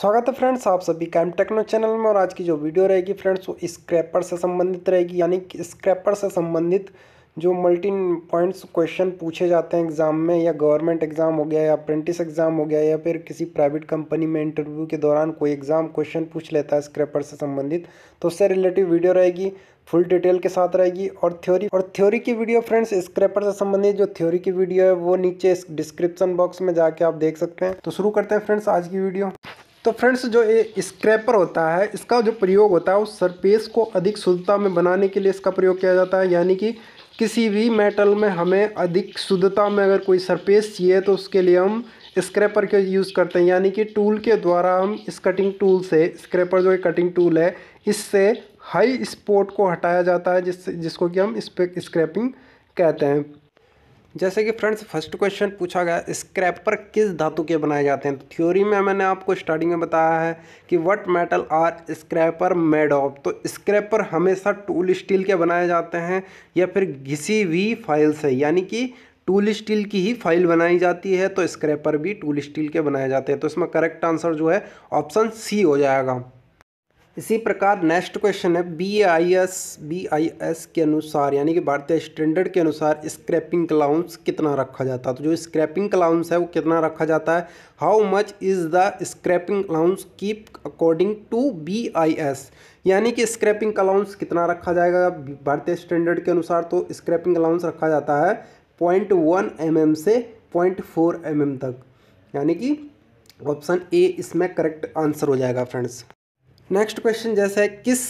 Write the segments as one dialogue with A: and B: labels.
A: स्वागत है फ्रेंड्स आप सभी का एम टेक्नो चैनल में और आज की जो वीडियो रहेगी फ्रेंड्स वो स्क्रैपर से संबंधित रहेगी यानी कि स्क्रैपर से संबंधित जो मल्टी पॉइंट्स क्वेश्चन पूछे जाते हैं एग्ज़ाम में या गवर्नमेंट एग्ज़ाम हो गया या अप्रेंटिस एग्ज़ाम हो गया या फिर किसी प्राइवेट कंपनी में इंटरव्यू के दौरान कोई एग्ज़ाम क्वेश्चन पूछ लेता है स्क्रैपर से संबंधित तो उससे रिलेटिव वीडियो रहेगी फुल डिटेल के साथ रहेगी और थ्योरी और थ्योरी की वीडियो फ्रेंड्स स्क्रैपर से संबंधित जो थ्योरी की वीडियो है वो नीचे डिस्क्रिप्शन बॉक्स में जाके आप देख सकते हैं तो शुरू करते हैं फ्रेंड्स आज की वीडियो तो फ्रेंड्स जो ये स्क्रैपर होता है इसका जो प्रयोग होता है उस सरफेस को अधिक शुद्धता में बनाने के लिए इसका प्रयोग किया जाता है यानी कि किसी भी मेटल में हमें अधिक शुद्धता में अगर कोई सरफेस चाहिए तो उसके लिए हम स्क्रैपर के यूज़ करते हैं यानी कि टूल के द्वारा हम इस कटिंग टूल से स्क्रैपर जो एक कटिंग टूल है इससे हाई स्पॉट को हटाया जाता है जिससे जिसको कि हम स्क्रैपिंग कहते हैं जैसे कि फ्रेंड्स फर्स्ट क्वेश्चन पूछा गया स्क्रैपर किस धातु के बनाए जाते हैं तो थ्योरी में मैंने आपको स्टार्टिंग में बताया है कि what metal are scraper made of तो स्क्रैपर हमेशा टूल स्टील के बनाए जाते हैं या फिर घिसी हुई फाइल से यानी कि टूल स्टील की ही फाइल बनाई जाती है तो स्क्रैपर भी टूल स्टील के बनाए जाते हैं तो इसमें करेक्ट आंसर जो है ऑप्शन सी हो जाएगा इसी प्रकार नेक्स्ट क्वेश्चन है B I S B I S के अनुसार यानी कि भारतीय स्टैंडर्ड के अनुसार स्क्रैपिंग अलाउंस कितना रखा जाता है तो जो स्क्रैपिंग अलाउंस है वो कितना रखा जाता है how much is the scraping allowance keep according to B I S यानी कि स्क्रैपिंग अलाउंस कितना रखा जाएगा भारतीय स्टैंडर्ड के अनुसार तो स्क्रैपिंग अलाउंस रखा जाता है पॉइंट वन एम एम से पॉइंट फोर एम एम तक यानी कि ऑप्शन ए इसमें करेक्ट आंसर हो जाएगा फ्रेंड्स नेक्स्ट क्वेश्चन जैसा है किस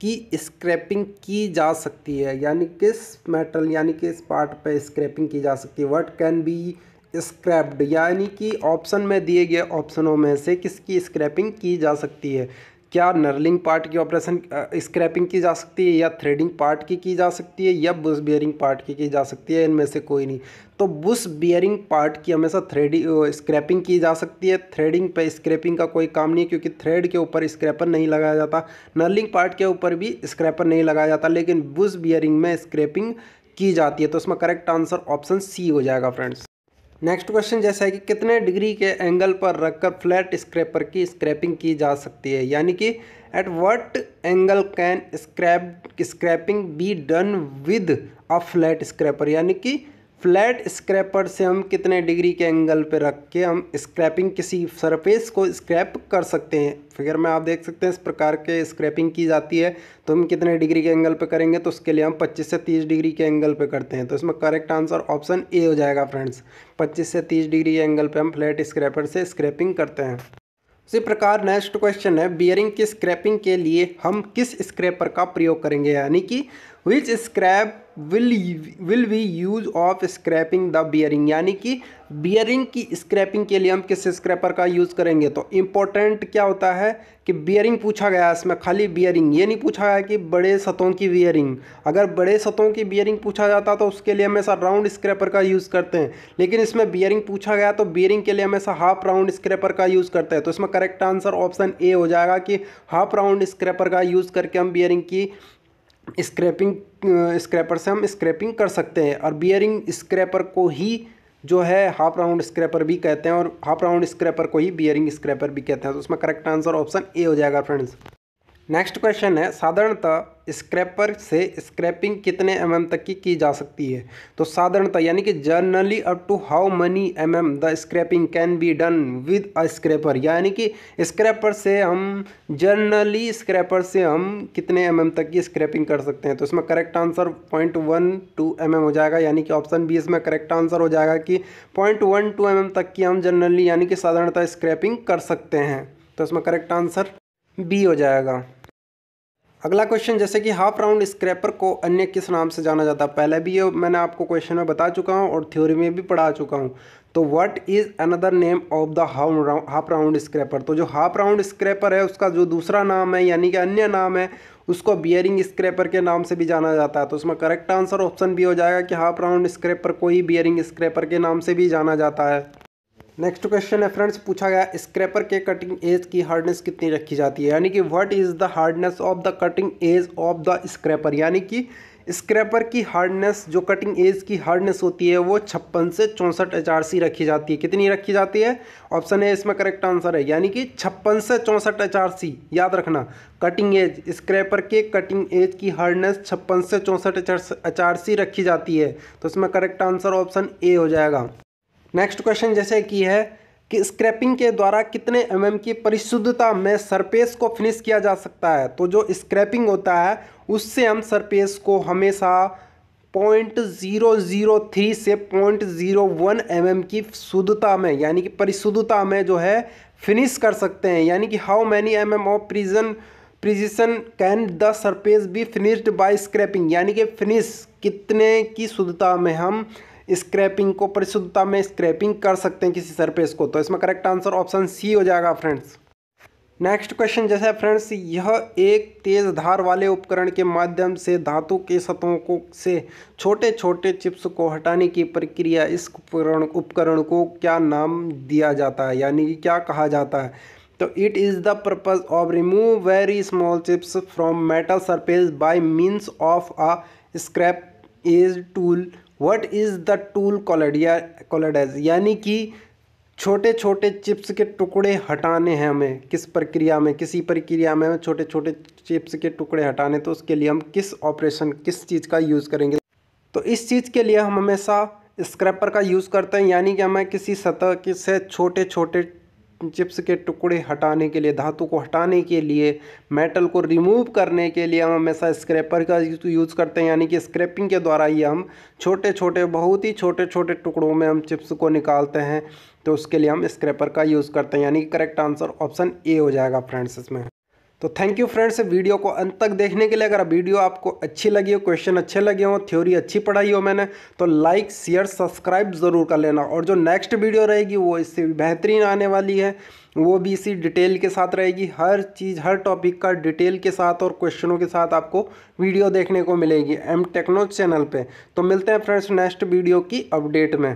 A: की स्क्रैपिंग की जा सकती है यानी किस मेटल यानी किस पार्ट पे स्क्रैपिंग की जा सकती है व्हाट कैन बी स्क्रैप्ड यानी कि ऑप्शन में दिए गए ऑप्शनों में से किसकी स्क्रैपिंग की जा सकती है क्या नर्लिंग पार्ट की ऑपरेशन स्क्रैपिंग की जा सकती है या थ्रेडिंग पार्ट की की जा सकती है या बुश बियरिंग पार्ट की की जा सकती है इनमें से कोई नहीं तो बुश बियरिंग पार्ट की हमेशा थ्रेडिंग स्क्रैपिंग की जा सकती है थ्रेडिंग पे स्क्रैपिंग का कोई काम नहीं है क्योंकि थ्रेड के ऊपर स्क्रैपर नहीं लगाया जाता नर्लिंग पार्ट के ऊपर भी स्क्रैपर नहीं लगाया जाता लेकिन बुश बियरिंग में स्क्रैपिंग की जाती है तो इसमें करेक्ट आंसर ऑप्शन सी हो जाएगा फ्रेंड्स नेक्स्ट क्वेश्चन जैसा है कि कितने डिग्री के एंगल पर रखकर फ्लैट स्क्रैपर की स्क्रैपिंग की जा सकती है यानी कि at what angle can scrap scraping be done with a flat scraper यानी कि फ्लैट स्क्रैपर से हम कितने डिग्री के एंगल पे रख के हम स्क्रैपिंग किसी सरफेस को स्क्रैप कर सकते हैं फिगर में आप देख सकते हैं इस प्रकार के स्क्रैपिंग की जाती है तो हम कितने डिग्री के एंगल पे करेंगे तो उसके लिए हम 25 से 30 डिग्री के एंगल पे करते हैं तो इसमें करेक्ट आंसर ऑप्शन ए हो जाएगा फ्रेंड्स 25 से 30 डिग्री के एंगल पर हम फ्लैट स्क्रैपर से स्क्रैपिंग करते हैं उसी प्रकार नेक्स्ट क्वेश्चन है बियरिंग की स्क्रैपिंग के लिए हम किस स्क्रैपर का प्रयोग करेंगे यानी कि which scrap will will be use of scraping the bearing यानी कि बियरिंग की स्क्रैपिंग के लिए हम किस स्क्रैपर का यूज़ करेंगे तो इम्पोर्टेंट क्या होता है कि बियरिंग पूछा गया है इसमें खाली बियरिंग ये नहीं पूछा गया कि बड़े सतहों की बियरिंग अगर बड़े सतहों की बियरिंग पूछा जाता तो उसके लिए हमेशा राउंड स्क्रैपर का यूज़ करते हैं लेकिन इसमें बियरिंग पूछा गया तो बियरिंग के लिए हमेशा हाफ राउंड स्क्रैपर का यूज़ करते हैं तो इसमें करेक्ट आंसर ऑप्शन ए हो जाएगा कि हाफ राउंड स्क्रैपर का यूज़ करके हम बियरिंग की स्क्रैपिंग स्क्रैपर से हम स्क्रैपिंग कर सकते हैं और बियरिंग स्क्रैपर को ही जो है हाफ राउंड स्क्रैपर भी कहते हैं और हाफ राउंड स्क्रैपर को ही बियरिंग स्क्रैपर भी कहते हैं तो उसमें करेक्ट आंसर ऑप्शन ए हो जाएगा फ्रेंड्स नेक्स्ट क्वेश्चन है साधारणतः स्क्रैपर से स्क्रैपिंग कितने एम mm तक की की जा सकती है तो साधारणतः यानी कि generally up to how many M M the scraping can be done with a scraper यानी कि स्क्रैपर से हम जर्नली स्क्रैपर से हम कितने एम mm तक की स्क्रैपिंग कर सकते हैं तो इसमें correct answer point one two M M हो जाएगा यानी कि ऑप्शन बी इसमें करेक्ट आंसर हो जाएगा कि point one two M M तक की हम जर्नली यानी कि साधारणतः स्क्रैपिंग कर सकते हैं तो इसमें करेक्ट आंसर बी हो जाएगा अगला क्वेश्चन जैसे कि हाफ राउंड स्क्रैपर को अन्य किस नाम से जाना जाता है पहले भी ये मैंने आपको क्वेश्चन में बता चुका हूँ और थ्योरी में भी पढ़ा चुका हूँ तो what is another name of the half round scraper तो जो हाफ राउंड स्क्रैपर है उसका जो दूसरा नाम है यानी कि अन्य नाम है उसको बियरिंग स्क्रैपर के नाम से भी जाना जाता है तो उसमें करेक्ट आंसर ऑप्शन भी हो जाएगा कि हाफ राउंड स्क्रैपर को ही बियरिंग स्क्रैपर के नाम से भी जाना जाता है नेक्स्ट क्वेश्चन है फ्रेंड्स पूछा गया स्क्रैपर के कटिंग एज की हार्डनेस कितनी रखी जाती है यानी कि what is the hardness of the cutting edge of the scraper यानी कि स्क्रैपर की हार्डनेस जो कटिंग एज की हार्डनेस होती है वो छप्पन से चौंसठ एच आर सी रखी जाती है कितनी रखी जाती है ऑप्शन ए इसमें करेक्ट आंसर है यानी कि छप्पन से चौंसठ एच आर सी याद रखना कटिंग एज स्क्रैपर के कटिंग एज की हार्डनेस छप्पन से चौंसठ एच आर सी रखी जाती है तो इसमें करेक्ट आंसर ऑप्शन ए हो जाएगा नेक्स्ट क्वेश्चन जैसे कि है कि स्क्रैपिंग के द्वारा कितने एम mm की परिशुद्धता में सरफेस को फिनिश किया जा सकता है तो जो स्क्रैपिंग होता है उससे हम सरफेस को हमेशा पॉइंट ज़ीरो ज़ीरो थ्री से point zero one M M की शुद्धता में यानी कि परिशुद्धता में जो है फिनिश कर सकते हैं यानी कि how many M M of precision precision can the surface be finished by scraping यानी कि फिनिश कितने की शुद्धता में हम स्क्रैपिंग को परिशुद्धता में स्क्रैपिंग कर सकते हैं किसी सरफेस को तो इसमें करेक्ट आंसर ऑप्शन सी हो जाएगा फ्रेंड्स नेक्स्ट क्वेश्चन जैसा फ्रेंड्स यह एक तेज धार वाले उपकरण के माध्यम से धातु के सतहों को से छोटे छोटे चिप्स को हटाने की प्रक्रिया इस उपकरण उपकरण को क्या नाम दिया जाता है यानी कि क्या कहा जाता है तो it is the purpose of remove very small chips from metal surface by means of a scrap edge tool what is the tool called कॉलेडाइज यानी कि छोटे छोटे चिप्स के टुकड़े हटाने हैं हमें किस प्रक्रिया में किसी प्रक्रिया में छोटे छोटे चिप्स के टुकड़े हटाने तो उसके लिए हम किस ऑपरेशन किस चीज़ का यूज़ करेंगे तो इस चीज़ के लिए हम हमेशा स्क्रैपर का यूज़ करते हैं यानी कि हमें किसी सतह से छोटे छोटे चिप्स के टुकड़े हटाने के लिए धातु को हटाने के लिए मेटल को रिमूव करने के लिए हम हमेशा स्क्रैपर का यूज़ करते हैं यानी कि स्क्रैपिंग के द्वारा ही हम छोटे छोटे बहुत ही छोटे छोटे टुकड़ों में हम चिप्स को निकालते हैं तो उसके लिए हम स्क्रैपर का यूज़ करते हैं यानी कि करेक्ट आंसर ऑप्शन ए हो जाएगा फ्रेंड्स इसमें तो थैंक यू फ्रेंड्स वीडियो को अंत तक देखने के लिए अगर वीडियो आपको अच्छी लगी हो क्वेश्चन अच्छे लगे हो थ्योरी अच्छी पढ़ाई हो मैंने तो लाइक शेयर सब्सक्राइब ज़रूर कर लेना और जो नेक्स्ट वीडियो रहेगी वो इससे बेहतरीन आने वाली है वो भी इसी डिटेल के साथ रहेगी हर चीज़ हर टॉपिक का डिटेल के साथ और क्वेश्चनों के साथ आपको वीडियो देखने को मिलेगी एम टेक्नो चैनल पर तो मिलते हैं फ्रेंड्स नेक्स्ट वीडियो की अपडेट में